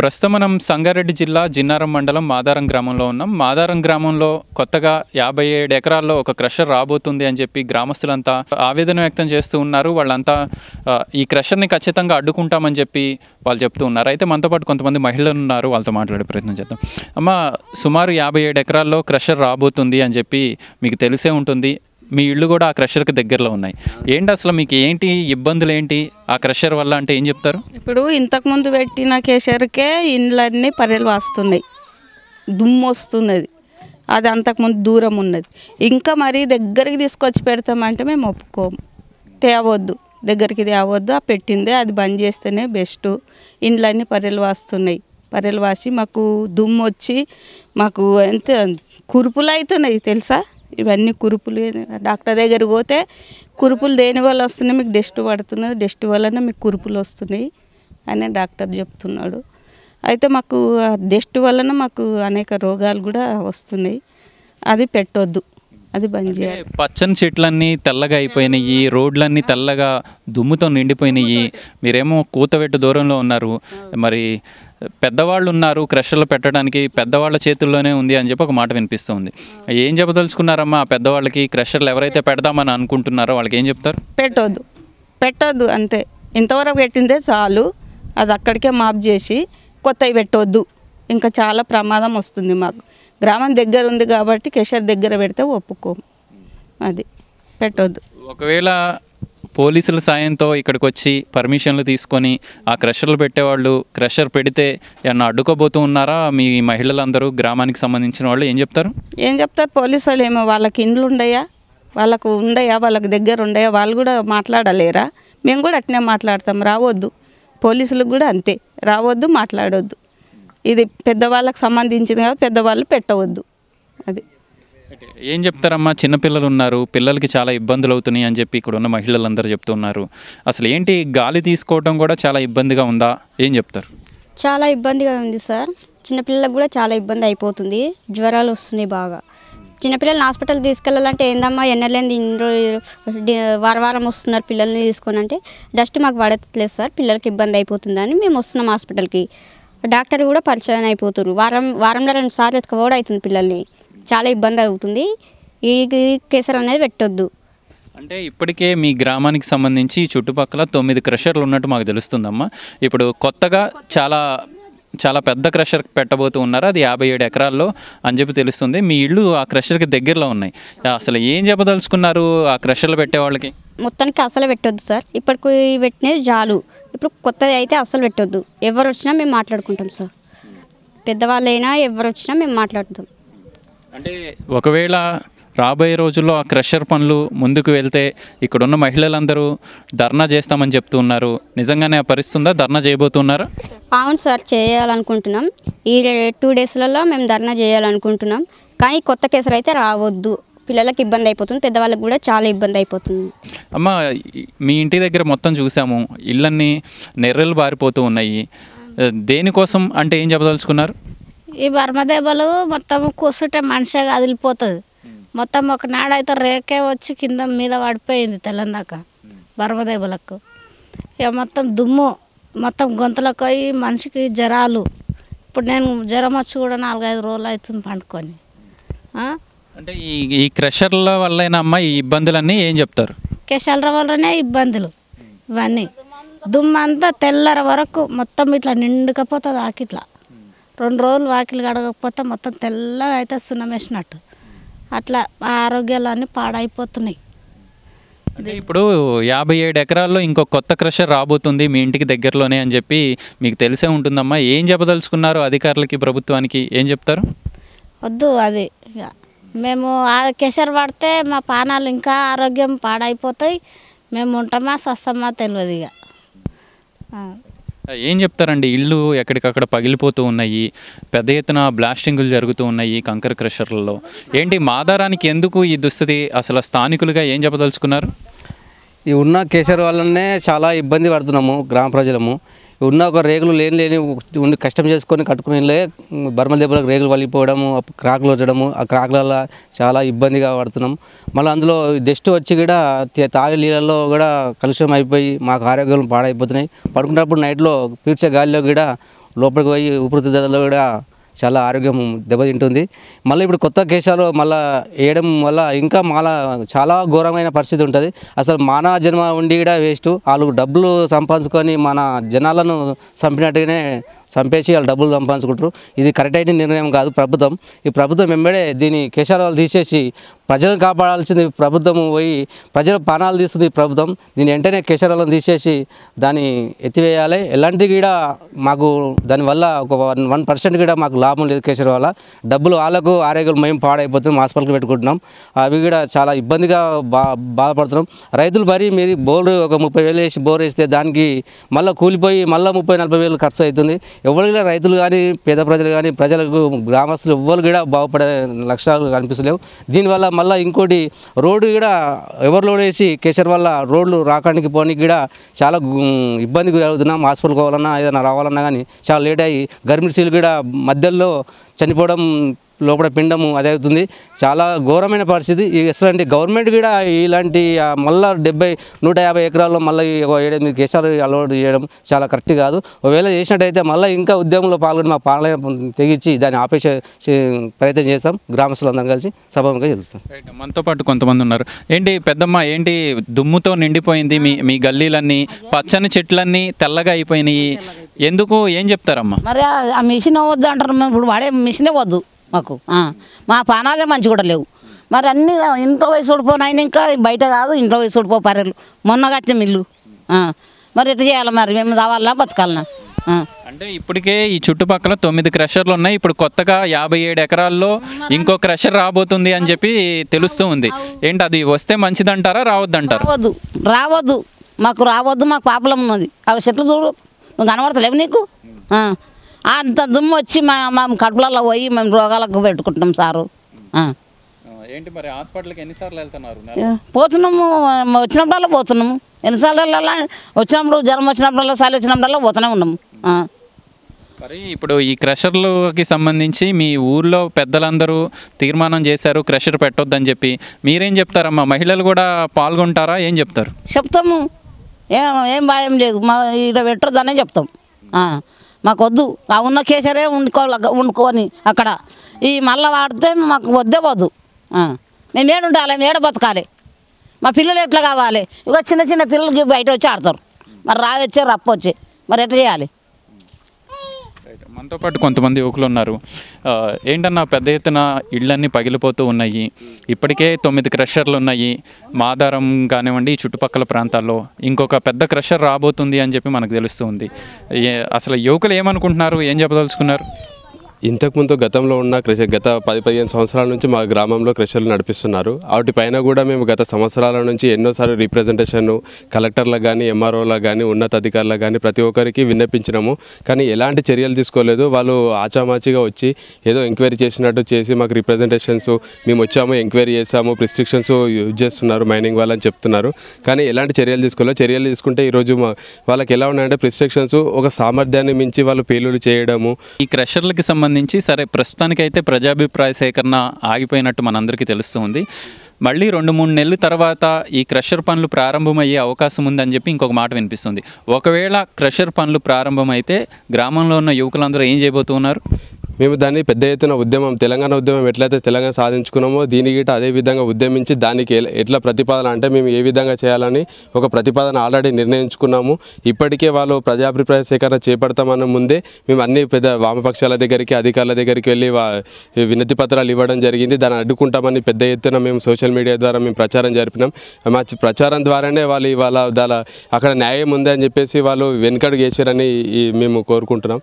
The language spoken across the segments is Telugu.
ప్రస్తుతం మనం సంగారెడ్డి జిల్లా జిన్నారం మండలం మాదారం గ్రామంలో ఉన్నాం మాదారం గ్రామంలో కొత్తగా యాభై ఏడు ఎకరాల్లో ఒక క్రషర్ రాబోతుంది అని చెప్పి గ్రామస్తులంతా ఆవేదన వ్యక్తం చేస్తూ ఉన్నారు వాళ్ళంతా ఈ క్రషర్ని ఖచ్చితంగా అడ్డుకుంటామని చెప్పి వాళ్ళు చెప్తూ ఉన్నారు అయితే మనతో పాటు కొంతమంది మహిళలు ఉన్నారు వాళ్ళతో మాట్లాడే ప్రయత్నం చేద్దాం అమ్మ సుమారు యాభై ఏడు ఎకరాల్లో క్రషర్ రాబోతుంది అని చెప్పి మీకు తెలిసే ఉంటుంది మీ ఇళ్ళు కూడా ఆ క్రషర్కి దగ్గరలో ఉన్నాయి ఏంటి అసలు మీకు ఏంటి ఇబ్బందులు ఏంటి ఆ క్రషర్ వల్ల అంటే ఏం చెప్తారు ఇప్పుడు ఇంతకుముందు పెట్టిన కేసరికే ఇండ్లన్నీ పర్రెలు వస్తున్నాయి దుమ్ము వస్తున్నది అది అంతకుముందు దూరం ఉన్నది ఇంకా మరీ దగ్గరికి తీసుకొచ్చి పెడతామంటే మేము ఒప్పుకోము తేవద్దు దగ్గరికి తేవద్దు ఆ పెట్టిందే అది బంద్ చేస్తేనే బెస్ట్ ఇండ్లన్నీ పర్రెలు వాస్తున్నాయి పర్రెలు వాసి మాకు దుమ్ము వచ్చి మాకు ఎంత కురుపులు అవుతున్నాయి తెలుసా ఇవన్నీ కురుపులు డాక్టర్ దగ్గర పోతే కురుపులు దేనివల్ల వస్తున్నాయి మీకు డస్ట్ పడుతున్నది డస్ట్ వలన మీకు కురుపులు వస్తున్నాయి అని డాక్టర్ చెప్తున్నాడు అయితే మాకు డస్ట్ వలన మాకు అనేక రోగాలు కూడా వస్తున్నాయి అది పెట్టొద్దు అది బంద్ చేయాలి పచ్చని చెట్లన్నీ తెల్లగా అయిపోయినాయి రోడ్లన్నీ తెల్లగా దుమ్ముతో నిండిపోయినాయి మీరేమో కూతవెట్టు దూరంలో ఉన్నారు మరి పెద్దవాళ్ళు ఉన్నారు క్రషర్లు పెట్టడానికి పెద్దవాళ్ళ చేతుల్లోనే ఉంది అని చెప్పి ఒక మాట వినిపిస్తుంది ఏం చెప్పదలుచుకున్నారమ్మా పెద్దవాళ్ళకి క్రషర్లు ఎవరైతే పెడదామని అనుకుంటున్నారో వాళ్ళకి ఏం చెప్తారు పెట్టద్దు పెట్టద్దు అంతే ఇంతవరకు పెట్టిందే చాలు అది అక్కడికే మాప్ చేసి కొత్తవి పెట్టవద్దు ఇంకా చాలా ప్రమాదం వస్తుంది మాకు గ్రామం దగ్గర ఉంది కాబట్టి కెషర్ దగ్గర పెడితే ఒప్పుకోము అది పెట్టద్దు ఒకవేళ పోలీసుల సాయంతో ఇక్కడికి వచ్చి పర్మిషన్లు తీసుకొని ఆ క్రషర్లు పెట్టేవాళ్ళు క్రషర్ పెడితే ఏమన్నా అడ్డుకోబోతూ ఉన్నారా మీ మహిళలందరూ గ్రామానికి సంబంధించిన వాళ్ళు ఏం చెప్తారు ఏం చెప్తారు పోలీసు వాళ్ళు ఏమో వాళ్ళకి ఇండ్లు ఉండయా వాళ్ళకు ఉండయా వాళ్ళకి దగ్గర ఉండయా వాళ్ళు కూడా మాట్లాడలేరా మేము కూడా అట్నే మాట్లాడతాం రావద్దు పోలీసులకు కూడా అంతే రావద్దు మాట్లాడొద్దు ఇది పెద్దవాళ్ళకి సంబంధించింది కాదు పెద్దవాళ్ళు పెట్టవద్దు అది ఏం చెప్తారమ్మా చిన్నపిల్లలు ఉన్నారు పిల్లలకి చాలా ఇబ్బందులు అవుతున్నాయి అని చెప్పి ఇక్కడ ఉన్న మహిళలందరూ చెప్తున్నారు అసలు ఏంటి గాలి తీసుకోవడం కూడా చాలా ఇబ్బందిగా ఉందా ఏం చెప్తారు చాలా ఇబ్బందిగా ఉంది సార్ చిన్నపిల్లలకు కూడా చాలా ఇబ్బంది అయిపోతుంది జ్వరాలు వస్తున్నాయి బాగా చిన్నపిల్లల్ని హాస్పిటల్ తీసుకెళ్ళాలంటే ఏందమ్మా ఎన్నెలేని వారం వారం వస్తున్నారు పిల్లల్ని తీసుకొని అంటే డస్ట్ మాకు పడట్లేదు సార్ పిల్లలకి ఇబ్బంది అయిపోతుందని మేము వస్తున్నాం హాస్పిటల్కి డాక్టర్ కూడా పరిచయం అయిపోతున్నారు వారం వారంలో రెండు సార్లు ఎత్తుకపోవడం అవుతుంది పిల్లల్ని చాలా ఇబ్బంది అవుతుంది ఈ కేసర్ అనేది పెట్టొద్దు అంటే ఇప్పటికే మీ గ్రామానికి సంబంధించి చుట్టుపక్కల తొమ్మిది క్రషర్లు ఉన్నట్టు మాకు తెలుస్తుందమ్మా ఇప్పుడు కొత్తగా చాలా చాలా పెద్ద క్రషర్ పెట్టబోతూ ఉన్నారు అది యాభై ఏడు ఎకరాల్లో అని చెప్పి తెలుస్తుంది మీ ఇళ్ళు ఆ క్రషర్కి దగ్గరలో ఉన్నాయి అసలు ఏం చెప్పదలుచుకున్నారు ఆ క్రషర్లు పెట్టేవాళ్ళకి మొత్తానికి అసలు పెట్టొద్దు సార్ ఇప్పటికి పెట్టినది చాలు ఇప్పుడు కొత్తది అయితే అసలు పెట్టొద్దు ఎవరు వచ్చినా మేము మాట్లాడుకుంటాం సార్ పెద్దవాళ్ళైనా ఎవరు వచ్చినా మేము మాట్లాడుతాం అంటే ఒకవేళ రాబోయే రోజుల్లో ఆ క్రషర్ పనులు ముందుకు వెళ్తే ఇక్కడున్న మహిళలందరూ ధర్నా చేస్తామని చెప్తున్నారు నిజంగానే ఆ పరిస్థితి ఉందా ధర్నా చేయబోతున్నారా అవును సార్ చేయాలనుకుంటున్నాం ఈ టూ డేస్లలో మేము ధర్నా చేయాలనుకుంటున్నాం కానీ కొత్త కేసులు అయితే రావద్దు పిల్లలకి ఇబ్బంది అయిపోతుంది పెద్దవాళ్ళకి కూడా చాలా ఇబ్బంది అయిపోతుంది అమ్మ మీ ఇంటి దగ్గర మొత్తం చూసాము ఇళ్ళన్నీ నెర్రలు బారిపోతూ ఉన్నాయి దేనికోసం అంటే ఏం చెప్పదలుచుకున్నారు ఈ బర్మదేవలు మొత్తం కూర్చుంటే మనిషే కదిలిపోతుంది మొత్తం ఒక నాడైతే రేకే వచ్చి కింద మీద పడిపోయింది తెల్లందాక బర్మదేబలకు ఇక మొత్తం దుమ్ము మొత్తం గొంతులకు పోయి మనిషికి జ్వరాలు ఇప్పుడు నేను జ్వరం వచ్చి కూడా నాలుగైదు రోజులు అవుతుంది పండుకొని అంటే ఈ ఈ క్రెషర్ల వల్లైనా ఈ ఇబ్బందులన్నీ ఏం చెప్తారు కెషర్ల వల్లనే ఇబ్బందులు ఇవన్నీ దుమ్మంతా తెల్లర వరకు మొత్తం ఇట్లా నిండుకపోతుంది ఆకిట్లా రెండు రోజులు వాకిలు కడగకపోతే మొత్తం తెల్లగా అయితే సున్నం వేసినట్టు అట్లా ఆరోగ్యాలన్నీ పాడైపోతున్నాయి అంటే ఇప్పుడు యాభై ఏడు ఎకరాల్లో ఇంకో కొత్త క్రషర్ రాబోతుంది మీ ఇంటికి దగ్గరలోనే అని చెప్పి మీకు తెలిసే ఉంటుందమ్మా ఏం చెప్పదలుచుకున్నారు అధికారులకి ప్రభుత్వానికి ఏం చెప్తారు వద్దు అది మేము కెసర్ పడితే మా పానాలు ఇంకా ఆరోగ్యం పాడైపోతాయి మేము ఉంటామా స్వస్థమా తెలియదు ఇక ఏం చెప్తారండి ఇళ్ళు ఎక్కడికక్కడ పగిలిపోతూ ఉన్నాయి పెద్ద ఎత్తున బ్లాస్టింగులు జరుగుతూ ఉన్నాయి కంకర క్రషర్లలో ఏంటి మాధారానికి ఎందుకు ఈ దుస్థితి అసలు స్థానికులుగా ఏం చెప్పదలుచుకున్నారు ఈ ఉన్న కేసర్ వల్లనే చాలా ఇబ్బంది పడుతున్నాము గ్రామ ప్రజలము ఉన్న ఒక రేగులు లేని లేని ఉండి కష్టం చేసుకొని కట్టుకునే బర్మల దెబ్బలకు రేగులు వలిపోవడము క్రాకులు వచ్చడము ఆ క్రాకులలో చాలా ఇబ్బందిగా పడుతున్నాం మళ్ళీ అందులో డస్ట్ వచ్చి కూడా తాగే నీళ్ళల్లో కూడా కలుషం అయిపోయి మాకు ఆరోగ్యం పాడైపోతున్నాయి పడుకున్నప్పుడు నైట్లో పీడ్చే గాలిలో కూడా లోపలికి పోయి ఉపరితిత్తులలో కూడా చాలా ఆరోగ్యం దెబ్బతింటుంది మళ్ళీ ఇప్పుడు కొత్త కేశాలు మళ్ళీ వేయడం వల్ల ఇంకా మళ్ళా చాలా ఘోరమైన పరిస్థితి ఉంటుంది అసలు మానవ జన్మ ఉండి కూడా వేస్ట్ వాళ్ళు డబ్బులు సంపాదించుకొని మన జనాలను చంపినట్టుగానే చంపేసి వాళ్ళు డబ్బులు సంపాదించుకుంటారు ఇది కరెక్ట్ అయిన నిర్ణయం కాదు ప్రభుత్వం ఈ ప్రభుత్వం వెంబడే దీని కేశారాలు తీసేసి ప్రజలను కాపాడాల్సింది ప్రభుత్వం పోయి ప్రజల ప్రాణాలు తీస్తుంది ప్రభుత్వం దీని వెంటనే కేశారాలను తీసేసి దాన్ని ఎత్తివేయాలి ఎలాంటి కూడా మాకు దానివల్ల ఒక వన్ వన్ పర్సెంట్ కూడా మాకు లాభం లేదు కేసరి వల్ల డబ్బులు వాళ్ళకు ఆరోగ్యం మేము పాడైపోతున్నాం హాస్పిటల్కి పెట్టుకుంటున్నాం అవి కూడా చాలా ఇబ్బందిగా బా బాధపడుతున్నాం రైతులు మరి మీరు బోర్ ఒక ముప్పై వేలు వేసి బోర్ వేస్తే దానికి మళ్ళీ కూలిపోయి మళ్ళీ ముప్పై నలభై వేలు ఖర్చు అవుతుంది ఎవరు రైతులు కానీ పేద ప్రజలు కానీ ప్రజలకు గ్రామస్తులు ఎవరు కూడా బాగుపడే లక్షణాలు కనిపిస్తలేవు దీనివల్ల మళ్ళీ ఇంకోటి రోడ్డు కూడా ఎవరిలో వేసి కేసర్ వల్ల రోడ్లు రాకడానికి పోనీకి కూడా చాలా ఇబ్బంది గురవుతున్నాం హాస్పిటల్ పోవాలన్నా ఏదైనా రావాలన్నా కానీ చాలా లేట్ అయ్యి గర్భిణీ స్త్రీలు కూడా మధ్యలో చనిపోవడం లోపల పిండము అదే అవుతుంది చాలా ఘోరమైన పరిస్థితి ఎట్లాంటి గవర్నమెంట్ కూడా ఇలాంటి మళ్ళీ డెబ్బై నూట యాభై ఎకరాల్లో మళ్ళీ ఏడెనిమిది కేసాలు అలవాటు చేయడం చాలా కరెక్ట్ కాదు ఒకవేళ చేసినట్టయితే మళ్ళీ ఇంకా ఉద్యమంలో పాల్గొని మా పాలన తెగించి దాన్ని ఆపేసే ప్రయత్నం చేస్తాం గ్రామస్తులందరం కలిసి సభముగా తెలుస్తాం మనతో పాటు కొంతమంది ఉన్నారు ఏంటి పెద్దమ్మ ఏంటి దుమ్ముతో నిండిపోయింది మీ మీ గల్లీలన్నీ పచ్చని చెట్లన్నీ తెల్లగా అయిపోయినాయి ఎందుకు ఏం చెప్తారమ్మా మరి ఆ మిషన్ వద్దు అంటారు ఇప్పుడు వాడే మిషనే వద్దు మాకు మా పానాలే మంచి కూడా లేవు మరి అన్నీ ఇంట్లో వయసు ఓడిపోయినాయని ఇంకా బయట కాదు ఇంట్లో వయసు ఓడిపో పర్రెలు మొన్న కట్టిన ఇల్లు మరి ఎట్లా చేయాలి మరి మేము రావాలా బతకాలనా అంటే ఇప్పటికే ఈ చుట్టుపక్కల తొమ్మిది క్రషర్లు ఉన్నాయి ఇప్పుడు కొత్తగా యాభై ఏడు ఎకరాల్లో ఇంకో క్రషర్ రాబోతుంది అని చెప్పి తెలుస్తూ ఉంది ఏంటి అది వస్తే మంచిదంటారా రావద్దంటారా రావద్దు రావద్దు మాకు రావద్దు మాకు పాపలం ఉన్నది అవి చెట్లు చూడు నువ్వు కనబడతలేవు నీకు అంత దుమ్ము వచ్చి మేము కడుపులలో పోయి మేము రోగాలకు పెట్టుకుంటున్నాం సారు ఏంటి మరి హాస్పిటల్కి ఎన్నిసార్లు వెళ్తున్నారు పోతున్నాము వచ్చినప్పుడల్లా పోతున్నాము ఎన్నిసార్లు వచ్చినప్పుడు జ్వరం వచ్చినప్పుడల్లా సార్లు వచ్చినప్పుడల్లా పోతూనే ఉన్నాము మరి ఇప్పుడు ఈ క్రెషర్లకి సంబంధించి మీ ఊర్లో పెద్దలందరూ తీర్మానం చేశారు క్రషర్ పెట్టొద్దని చెప్పి మీరేం చెప్తారమ్మా మహిళలు కూడా పాల్గొంటారా ఏం చెప్తారు చెప్తాము ఏం ఏం భయం లేదు మా ఇక్కడ పెట్టొద్దనే చెప్తాం మాకొద్దు ఆ ఉన్న కేసరే వండుకోవాలి వండుకొని అక్కడ ఈ మళ్ళీ వాడితే మాకు వద్దే వద్దు మేము ఉండాలి మేడ బతకాలి మా పిల్లలు ఎట్లా కావాలి ఇక చిన్న చిన్న పిల్లలకి బయట వచ్చి ఆడతారు మరి రావచ్చే రప్పొచ్చే మరి ఎట్లా చేయాలి మనతో పాటు కొంతమంది యువకులు ఉన్నారు ఏంటన్నా పెద్ద ఎత్తున ఇళ్ళన్నీ పగిలిపోతూ ఉన్నాయి ఇప్పటికే తొమ్మిది క్రషర్లు ఉన్నాయి మాదారం కానివ్వండి చుట్టుపక్కల ప్రాంతాల్లో ఇంకొక పెద్ద క్రషర్ రాబోతుంది అని చెప్పి మనకు తెలుస్తుంది అసలు యువకులు ఏమనుకుంటున్నారు ఏం చెప్పదలుచుకున్నారు ఇంతకుముందు గతంలో ఉన్న క్రెష గత పది పదిహేను సంవత్సరాల నుంచి మా గ్రామంలో క్రెషర్లు నడిపిస్తున్నారు వాటిపైన కూడా మేము గత సంవత్సరాల నుంచి ఎన్నోసార్లు రిప్రజెంటేషన్ కలెక్టర్లకు కానీ ఎంఆర్ఓలకు కానీ అధికారులకు కానీ ప్రతి ఒక్కరికి విన్నపించినాము కానీ ఎలాంటి చర్యలు తీసుకోలేదు వాళ్ళు ఆచామాచిగా వచ్చి ఏదో ఎంక్వైరీ చేసినట్టు చేసి మాకు రిప్రజెంటేషన్స్ మేము వచ్చాము ఎంక్వైరీ చేసాము ప్రిస్క్రిప్షన్స్ యూజ్ చేస్తున్నారు మైనింగ్ వాళ్ళని చెప్తున్నారు కానీ ఎలాంటి చర్యలు తీసుకోలేదు చర్యలు తీసుకుంటే ఈరోజు మా వాళ్ళకి ఎలా ఉన్నాయంటే రిస్ట్రిక్షన్స్ ఒక సామర్థ్యాన్ని మించి వాళ్ళు పేలులు చేయడము ఈ క్రెషర్లకి సంబంధించి సంబంధించి సరే ప్రస్తుతానికైతే ప్రజాభిప్రాయ సేకరణ ఆగిపోయినట్టు మనందరికీ తెలుస్తుంది మళ్ళీ రెండు మూడు నెలల తర్వాత ఈ క్రషర్ పనులు ప్రారంభమయ్యే అవకాశం ఉందని చెప్పి ఇంకొక మాట వినిపిస్తుంది ఒకవేళ క్రషర్ పనులు ప్రారంభమైతే గ్రామంలో ఉన్న యువకులందరూ ఏం చేయబోతున్నారు మేము దాన్ని పెద్ద ఎత్తున ఉద్యమం తెలంగాణ ఉద్యమం ఎట్లయితే తెలంగాణ సాధించుకున్నామో దీని గిట అదే విధంగా ఉద్యమించి దానికి ఎట్లా ప్రతిపాదన అంటే మేము ఏ విధంగా చేయాలని ఒక ప్రతిపాదన ఆల్రెడీ నిర్ణయించుకున్నాము ఇప్పటికే వాళ్ళు ప్రజాభిప్రాయ సేకరణ చేపడతామన్న ముందే మేము అన్ని పెద్ద వామపక్షాల దగ్గరికి అధికారుల దగ్గరికి వెళ్ళి వినతి పత్రాలు ఇవ్వడం జరిగింది దాన్ని అడ్డుకుంటామని పెద్ద ఎత్తున మేము సోషల్ మీడియా ద్వారా మేము ప్రచారం జరిపినాం మా ప్రచారం ద్వారానే వాళ్ళు ఇవాళ అక్కడ న్యాయం ఉందని చెప్పేసి వాళ్ళు వెనుకడుగు వేసారని మేము కోరుకుంటున్నాం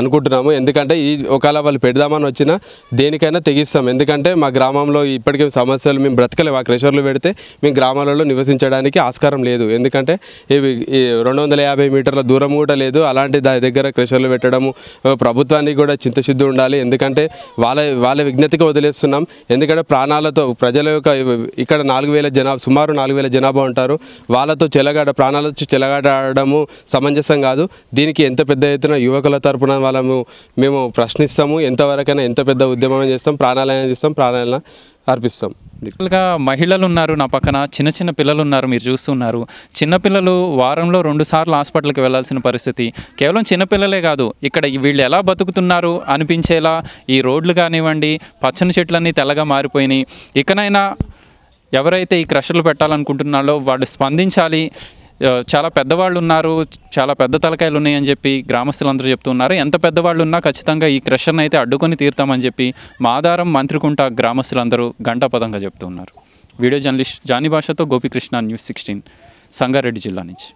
అనుకుంటున్నాము ఎందుకంటే ఈ ఒకవేళ వాళ్ళు పెడదామని వచ్చినా దేనికైనా తెగిస్తాం ఎందుకంటే మా గ్రామంలో ఇప్పటికే సమస్యలు మేము బ్రతకలేము ఆ క్రెషర్లు పెడితే మేము గ్రామాలలో నివసించడానికి ఆస్కారం లేదు ఎందుకంటే ఇవి రెండు వందల యాభై మీటర్ల దూరం కూడా లేదు అలాంటి దాని దగ్గర క్రెషర్లు పెట్టడము ప్రభుత్వానికి కూడా చింతశుద్ధి ఉండాలి ఎందుకంటే వాళ్ళ వాళ్ళ విజ్ఞతకి వదిలేస్తున్నాం ఎందుకంటే ప్రాణాలతో ప్రజల యొక్క ఇక్కడ నాలుగు వేల జనాభా సుమారు నాలుగు వేల జనాభా ఉంటారు వాళ్ళతో చెలగాడ ప్రాణాలతో చెలగాడము సమంజసం కాదు దీనికి ఎంత పెద్ద ఎత్తున యువకుల తరపున వాళ్ళము మేము ప్రశ్నిస్తాము ఎంతవరకైనా ఎంత పెద్ద ఉద్యమం చేస్తాం ప్రాణాలయం చేస్తాం ప్రాణాలయం అర్పిస్తాం గా మహిళలు ఉన్నారు నా పక్కన చిన్న చిన్న పిల్లలు ఉన్నారు మీరు చూస్తున్నారు చిన్నపిల్లలు వారంలో రెండు సార్లు హాస్పిటల్కి వెళ్లాల్సిన పరిస్థితి కేవలం చిన్నపిల్లలే కాదు ఇక్కడ వీళ్ళు ఎలా బతుకుతున్నారు అనిపించేలా ఈ రోడ్లు కానివ్వండి పచ్చని చెట్లన్నీ తెల్లగా మారిపోయినాయి ఇకనైనా ఎవరైతే ఈ క్రషర్లు పెట్టాలనుకుంటున్నారో వాళ్ళు స్పందించాలి చాలా పెద్దవాళ్ళు ఉన్నారు చాలా పెద్ద తలకాయలు ఉన్నాయని చెప్పి గ్రామస్తులందరూ చెప్తున్నారు ఎంత పెద్దవాళ్ళు ఉన్నా ఖచ్చితంగా ఈ క్రెషర్ని అయితే అడ్డుకొని తీరుతామని చెప్పి మాదారం మంత్రికుంట గ్రామస్తులందరూ గంటాపదంగా చెప్తున్నారు వీడియో జర్నలిస్ట్ జానీ భాషతో గోపికృష్ణ న్యూస్ సిక్స్టీన్ సంగారెడ్డి జిల్లా నుంచి